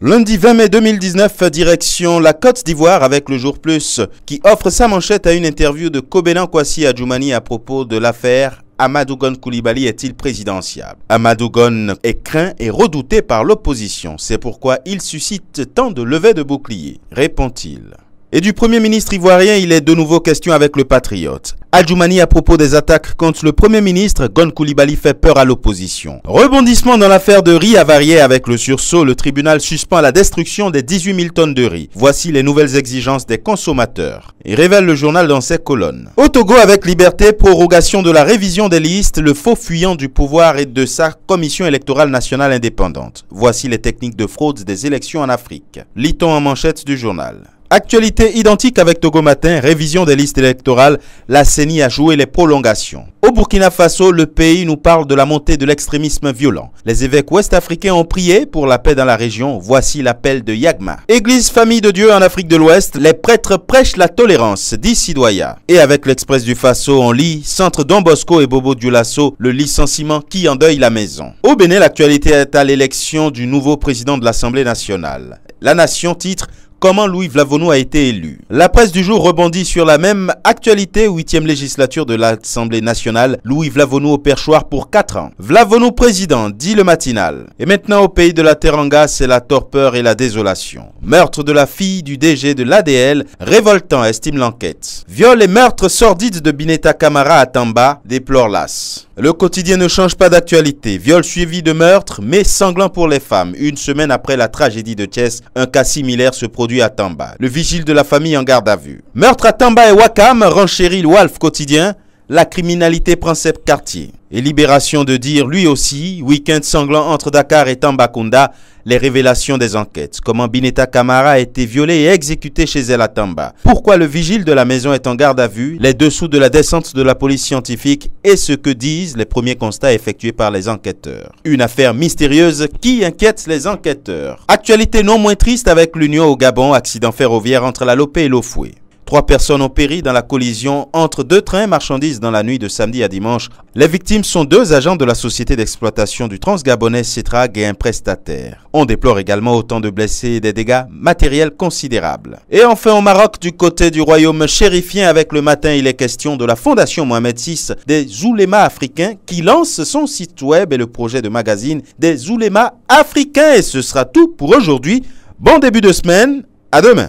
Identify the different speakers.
Speaker 1: Lundi 20 mai 2019, direction la Côte d'Ivoire avec le Jour Plus, qui offre sa manchette à une interview de Kobelan Kwasi Adjoumani à propos de l'affaire Amadougon Koulibaly est-il présidentiable Amadougon est craint et redouté par l'opposition. C'est pourquoi il suscite tant de levées de boucliers, répond-il. Et du Premier ministre ivoirien, il est de nouveau question avec le patriote. Adjoumani à propos des attaques contre le Premier ministre, Gon Koulibaly fait peur à l'opposition. Rebondissement dans l'affaire de riz avarié avec le sursaut, le tribunal suspend la destruction des 18 000 tonnes de riz. Voici les nouvelles exigences des consommateurs. Il révèle le journal dans ses colonnes. Au Togo avec liberté, prorogation de la révision des listes, le faux fuyant du pouvoir et de sa commission électorale nationale indépendante. Voici les techniques de fraude des élections en Afrique. lit en manchette du journal. Actualité identique avec Togo Matin, révision des listes électorales, la CENI a joué les prolongations. Au Burkina Faso, le pays nous parle de la montée de l'extrémisme violent. Les évêques ouest-africains ont prié pour la paix dans la région. Voici l'appel de Yagma. Église famille de Dieu en Afrique de l'Ouest, les prêtres prêchent la tolérance, dit Sidoya. Et avec l'Express du Faso, on lit Centre Don Bosco et Bobo Dioulasso, le licenciement qui endeuille la maison. Au Bénin, l'actualité est à l'élection du nouveau président de l'Assemblée nationale. La Nation titre comment Louis Vlavonou a été élu. La presse du jour rebondit sur la même actualité, Huitième législature de l'Assemblée nationale, Louis Vlavonou au perchoir pour 4 ans. Vlavonou président, dit le matinal. Et maintenant au pays de la Teranga, c'est la torpeur et la désolation. Meurtre de la fille du DG de l'ADL, révoltant, estime l'enquête. Viol et meurtre sordide de Bineta Kamara à Tamba, déplore l'AS. Le quotidien ne change pas d'actualité. Viol suivi de meurtre, mais sanglant pour les femmes. Une semaine après la tragédie de Thiès, un cas similaire se produit à Tamba. Le vigile de la famille en garde à vue. Meurtre à Tamba et Wakam, renchérit le wolf quotidien la criminalité prend ses quartiers. Et Libération de dire lui aussi, week-end sanglant entre Dakar et Tambacounda, les révélations des enquêtes. Comment Bineta Kamara a été violée et exécutée chez elle à Tamba. Pourquoi le vigile de la maison est en garde à vue, les dessous de la descente de la police scientifique et ce que disent les premiers constats effectués par les enquêteurs. Une affaire mystérieuse qui inquiète les enquêteurs. Actualité non moins triste avec l'Union au Gabon, accident ferroviaire entre la Lopé et l'Ofoué. Trois personnes ont péri dans la collision entre deux trains marchandises dans la nuit de samedi à dimanche. Les victimes sont deux agents de la société d'exploitation du transgabonais Citrag et un prestataire. On déplore également autant de blessés et des dégâts matériels considérables. Et enfin au Maroc, du côté du royaume chérifien avec le matin, il est question de la fondation Mohamed VI des oulémas africains qui lance son site web et le projet de magazine des oulémas africains. Et ce sera tout pour aujourd'hui. Bon début de semaine, à demain.